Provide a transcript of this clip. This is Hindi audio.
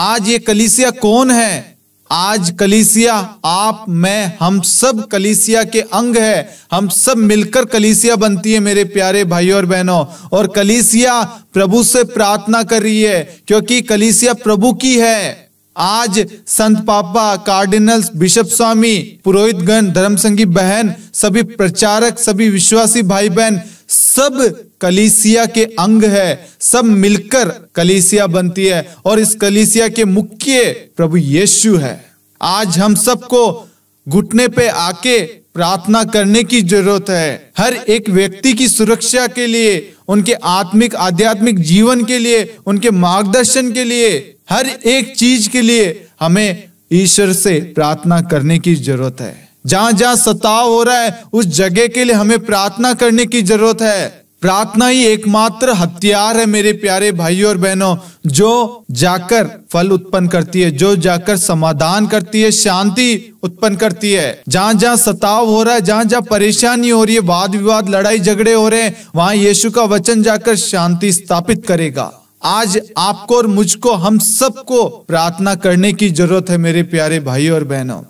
आज ये कलीसिया कौन है आज कलीसिया आप मैं हम सब कलीसिया के अंग है हम सब मिलकर कलीसिया बनती है मेरे प्यारे भाइयों और बहनों और कलीसिया प्रभु से प्रार्थना कर रही है क्योंकि कलीसिया प्रभु की है आज संत पापा कार्डिनल्स बिशप स्वामी पुरोहितगण धर्मसंगी बहन सभी प्रचारक सभी विश्वासी भाई बहन सब कलीसिया के अंग है सब मिलकर कलीसिया बनती है और इस कलीसिया के मुख्य प्रभु यीशु है आज हम सबको घुटने पे आके प्रार्थना करने की जरूरत है हर एक व्यक्ति की सुरक्षा के लिए उनके आत्मिक आध्यात्मिक जीवन के लिए उनके मार्गदर्शन के लिए हर एक चीज के लिए हमें ईश्वर से प्रार्थना करने की जरूरत है जहां जहां सताव हो रहा है उस जगह के लिए हमें प्रार्थना करने की जरूरत है प्रार्थना ही एकमात्र हथियार है मेरे प्यारे भाइयों और बहनों जो जाकर फल उत्पन्न करती है जो जाकर समाधान करती है शांति उत्पन्न करती है जहां जहां सताव हो रहा है जहां जहां परेशानी हो रही है वाद विवाद लड़ाई झगड़े हो रहे हैं वहां यीशु का वचन जाकर शांति स्थापित करेगा आज आपको और मुझको हम सबको प्रार्थना करने की जरूरत है मेरे प्यारे भाई और बहनों